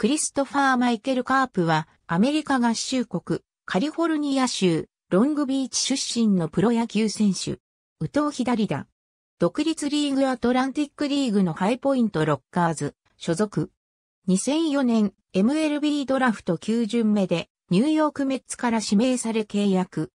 クリストファー・マイケル・カープは、アメリカ合衆国、カリフォルニア州、ロングビーチ出身のプロ野球選手。宇藤左だ。独立リーグアトランティックリーグのハイポイントロッカーズ、所属。2004年 MLB ドラフト9巡目でニューヨークメッツから指名され契約。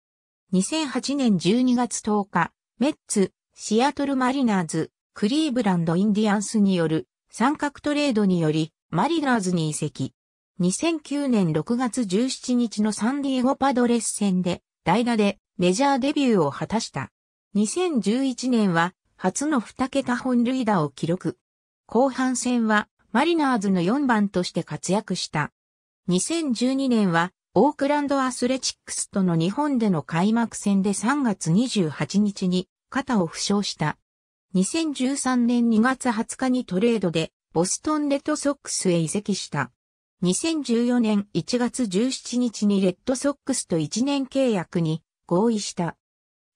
2008年12月10日、メッツ、シアトルマリナーズ、クリーブランドインディアンスによる三角トレードによりマリナーズに移籍。2009年6月17日のサンディエゴパドレス戦で代打でメジャーデビューを果たした。2011年は初の2桁本塁打を記録。後半戦はマリナーズの4番として活躍した。2012年はオークランドアスレチックスとの日本での開幕戦で3月28日に肩を負傷した。2013年2月20日にトレードでボストンレッドソックスへ移籍した。2014年1月17日にレッドソックスと1年契約に合意した。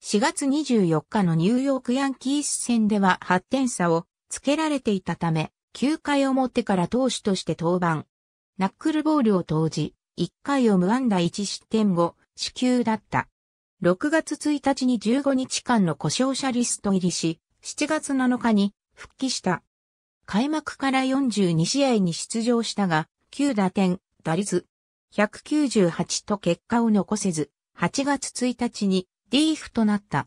4月24日のニューヨークヤンキース戦では8点差をつけられていたため、9回表から投手として登板。ナックルボールを投じ、1回を無安打1失点後、死球だった。6月1日に15日間の故障者リスト入りし、7月7日に復帰した。開幕から42試合に出場したが、9打点、打率、198と結果を残せず、8月1日にリーフとなった。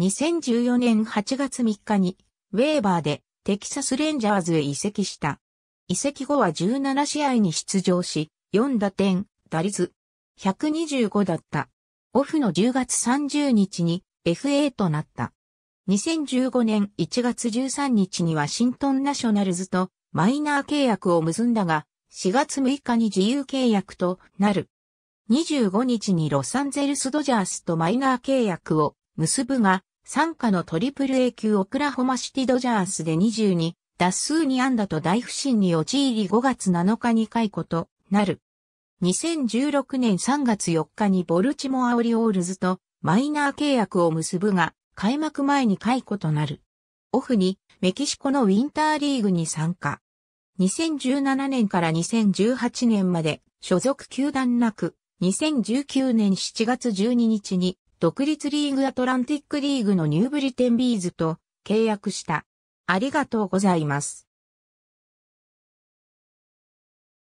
2014年8月3日に、ウェーバーでテキサスレンジャーズへ移籍した。移籍後は17試合に出場し、4打点、打率、125だった。オフの10月30日に FA となった。2015年1月13日にワシントンナショナルズとマイナー契約を結んだが、4月6日に自由契約となる。25日にロサンゼルスドジャースとマイナー契約を結ぶが、参加のトリプル A 級オクラホマシティドジャースで22、脱数に安打と大不振に陥り5月7日に解雇となる。2016年3月4日にボルチモアオリオールズとマイナー契約を結ぶが、開幕前に解雇となる。オフにメキシコのウィンターリーグに参加。2017年から2018年まで所属球団なく、2019年7月12日に独立リーグアトランティックリーグのニューブリテンビーズと契約した。ありがとうございます。